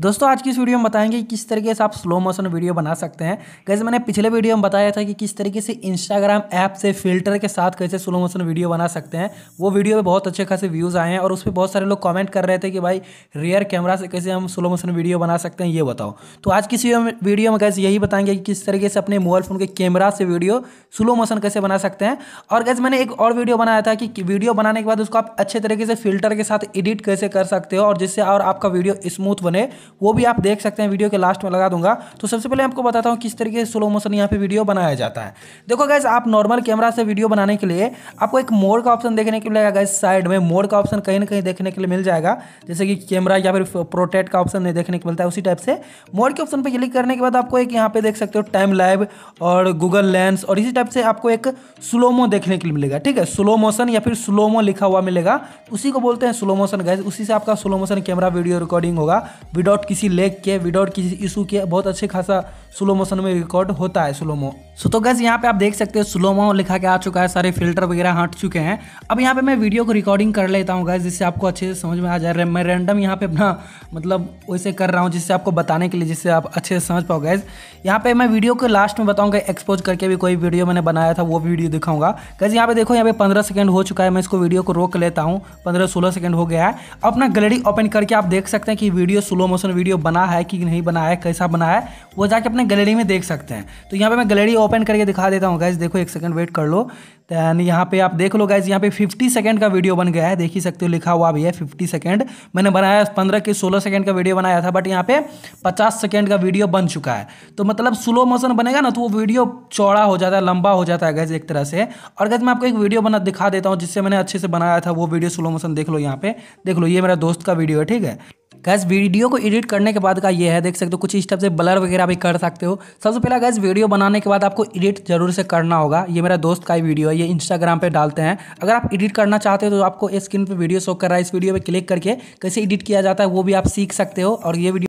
दोस्तों आज की इस वीडियो में बताएंगे कि किस तरीके से आप स्लो मोशन वीडियो बना सकते हैं कैसे मैंने पिछले वीडियो में बताया था कि किस तरीके से इंस्टाग्राम ऐप से फिल्टर के साथ कैसे स्लो मोशन वीडियो बना सकते हैं वो वीडियो में बहुत अच्छे खासे व्यूज़ आए हैं और उस पर बहुत सारे लोग कमेंट कर रहे थे कि भाई रियर कैमरा से कैसे हम स्लो मोशन वीडियो बना सकते हैं ये बताओ तो आज की वीडियो में कैसे यही बताएंगे कि किस तरीके से अपने मोबाइल फ़ोन के कैमरा से वीडियो स्लो मोशन कैसे बना सकते हैं और कैसे मैंने एक और वीडियो बनाया था कि वीडियो बनाने के बाद उसको आप अच्छे तरीके से फिल्टर के साथ एडिट कैसे कर सकते हो और जिससे और आपका वीडियो स्मूथ बने वो भी आप देख सकते हैं वीडियो के लास्ट में लगा दूंगा तो सबसे पहले आपको बताता हूँ किस तरीके से स्लो मोशन यहाँ पे वीडियो बनाया जाता है देखो गैस आप नॉर्मल कैमरा से वीडियो बनाने के लिए आपको एक मोड का ऑप्शन देखने लिए मिलेगा गैस साइड में मोड का ऑप्शन कहीं ना कहीं देखने के लिए मिल जाएगा जैसे कि कैमरा या फिर प्रोटेक्ट का ऑप्शन देखने को मिलता है उसी टाइप से मोड के ऑप्शन पर क्लिक करने के बाद आपको एक यहाँ पे देख सकते हो टाइम लाइव और गूगल लेंस और इसी टाइप से आपको एक स्लोमो देखने के लिए मिलेगा ठीक है स्लो मोशन या फिर स्लोमो लिखा हुआ मिलेगा उसी को बोलते हैं स्लो मोशन गैस उसी से आपका slow motion camera video recording होगा विदाउट विदाउट किसी लेग के विदाउट किसी इशू के बहुत अच्छे खासा स्लो मोशन में रिकॉर्ड होता है स्लोमो सो तो गैस यहाँ पे आप देख सकते हैं स्लोमो लिखा के आ चुका है सारे फिल्टर वगैरह हट चुके हैं अब यहाँ पे मैं वीडियो को रिकॉर्डिंग कर लेता हूँ गैस जिससे आपको अच्छे से समझ में आ जाए मैं रैंडम यहाँ पे अपना मतलब वैसे कर रहा हूँ जिससे आपको बताने के लिए जिससे आप अच्छे से समझ पाओ गैस यहाँ पे मैं वीडियो को लास्ट में बताऊँगा एक्सपोज करके भी कोई वीडियो मैंने बनाया था वो वीडियो दिखाऊंगा गैस यहाँ पे देखो यहाँ पे पंद्रह सेकेंड हो चुका है मैं इसको वीडियो को रोक लेता हूँ पंद्रह सोलह सेकेंड हो गया है अपना गैलरी ओपन करके आप देख सकते हैं कि वीडियो स्लो मोशन उसने वीडियो बना है कि नहीं बना है कैसा बना है वो जाके अपने गैलरी में देख सकते हैं तो यहाँ पे मैं गैलरी ओपन करके दिखा देता हूँ गैस देखो एक सेकंड वेट कर लो दैन यहाँ पे आप देख लो गैस यहाँ पे 50 सेकंड का वीडियो बन गया है देख ही सकते हो लिखा हुआ भी है 50 सेकंड मैंने बनाया पंद्रह के सोलह सेकंड का वीडियो बनाया था बट यहाँ पे पचास सेकंड का वीडियो बन चुका है तो मतलब स्लो मोशन बनेगा ना तो वो वीडियो चौड़ा हो जाता है लंबा हो जाता है गैस एक तरह से और गैस मैं आपको एक वीडियो बना दिखा देता हूँ जिससे मैंने अच्छे से बनाया था वो वीडियो स्लो मोशन देख लो यहाँ पे देख लो ये मेरा दोस्त का वीडियो है ठीक है गैस वीडियो को एडिट करने के बाद का ये है देख सकते हो कुछ स्टेप से ब्लर वगैरह भी कर सकते हो सबसे पहला गैस वीडियो बनाने के बाद आपको एडिट जरूर से करना होगा ये मेरा दोस्त का ही वीडियो है ये इंस्टाग्राम पर डालते हैं अगर आप एडिट करना चाहते हो तो आपको स्क्रीन पर वीडियो शो कर रहा है इस वीडियो पर क्लिक करके कैसे एडिट किया जाता है वो भी आप सीख सकते हो और ये वीडियो